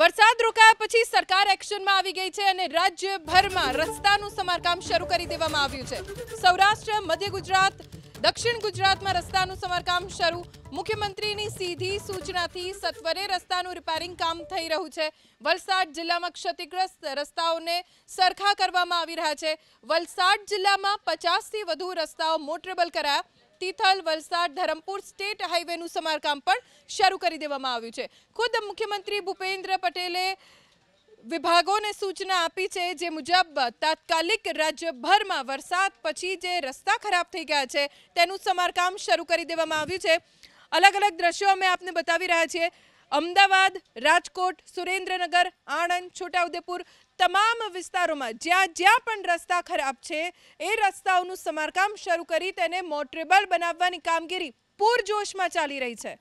વરસાદ રોકાયા પછી સરકાર એક્શનમાં આવી ગઈ છે અને રાજ્યભરમાં રસ્તાનું સમારકામ શરૂ કરી દેવામાં આવ્યું છે સૌરાષ્ટ્ર મધ્ય ગુજરાત દક્ષિણ ગુજરાતમાં રસ્તાનું સમારકામ શરૂ મુખ્યમંત્રીની સીધી સૂચનાથી સત્વરે રસ્તાનું રિપેરિંગ કામ થઈ રહ્યું છે વલસાડ જિલ્લામાં ક્ષતિગ્રસ્ત રસ્તાઓને સરખા કરવામાં આવી રહ્યા છે વલસાડ જિલ્લામાં પચાસથી વધુ રસ્તાઓ મોટરેબલ કરાયા તિથલ વલસાડ ધરમપુર સ્ટેટ હાઈવેનું સમારકામ પણ શરૂ કરી દેવામાં આવ્યું છે ખુદ મુખ્યમંત્રી ભૂપેન્દ્ર પટેલે વિભાગોને સૂચના આપી છે જે મુજબ તાત્કાલિક રાજ્યભરમાં વરસાદ પછી જે રસ્તા ખરાબ થઈ ગયા છે તેનું સમારકામ શરૂ કરી દેવામાં આવ્યું છે અલગ અલગ દ્રશ્યો અમે આપને બતાવી રહ્યા છીએ અમદાવાદ રાજકોટ સુરેન્દ્રનગર આણંદ છોટાઉદેપુર તમામ વિસ્તારોમાં જ્યાં જ્યાં પણ રસ્તા ખરાબ છે એ રસ્તાઓનું સમારકામ શરૂ કરી તેને મોટરેબલ બનાવવાની કામગીરી પૂરજોશમાં ચાલી રહી છે